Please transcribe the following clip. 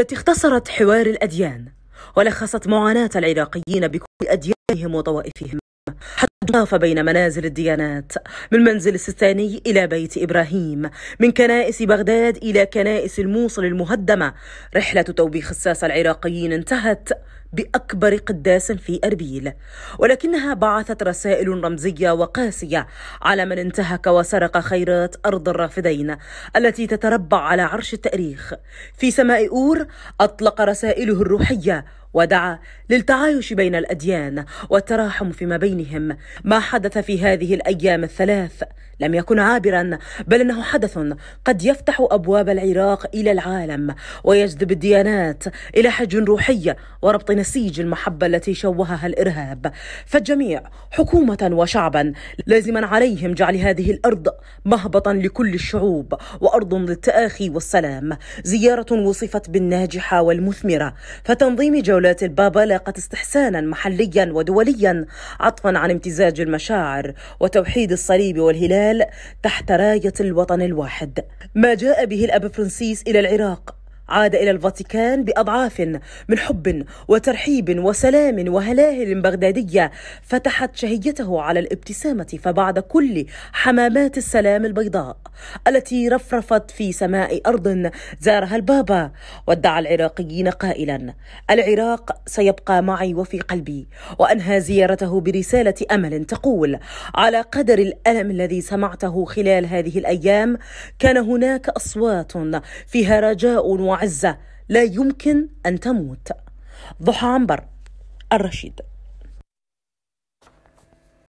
التي اختصرت حوار الأديان ولخصت معاناة العراقيين بكل أديانهم وطوائفهم حتى طاف بين منازل الديانات من منزل السستاني إلى بيت إبراهيم من كنائس بغداد إلى كنائس الموصل المهدمة رحلة توبيخ الساسة العراقيين انتهت باكبر قداس في اربيل ولكنها بعثت رسائل رمزيه وقاسيه على من انتهك وسرق خيرات ارض الرافدين التي تتربع على عرش التاريخ في سماء اور اطلق رسائله الروحيه ودعا للتعايش بين الاديان والتراحم فيما بينهم ما حدث في هذه الايام الثلاث لم يكن عابرا بل انه حدث قد يفتح ابواب العراق الى العالم ويجذب الديانات الى حج روحي وربط نسيج المحبه التي شوهها الارهاب فالجميع حكومه وشعبا لازما عليهم جعل هذه الارض مهبطا لكل الشعوب وارض للتاخي والسلام زياره وصفت بالناجحه والمثمره فتنظيم جولات البابا لاقت استحسانا محليا ودوليا عطفا عن امتزاج المشاعر وتوحيد الصليب والهلال الاحتلال تحت راية الوطن الواحد ما جاء به الأب فرانسيس إلى العراق عاد إلى الفاتيكان بأضعاف من حب وترحيب وسلام وهلاهل بغدادية فتحت شهيته على الابتسامة فبعد كل حمامات السلام البيضاء التي رفرفت في سماء أرض زارها البابا ودعا العراقيين قائلا العراق سيبقى معي وفي قلبي وأنهى زيارته برسالة أمل تقول على قدر الألم الذي سمعته خلال هذه الأيام كان هناك أصوات فيها رجاء معزة لا يمكن أن تموت ضحى عنبر الرشيد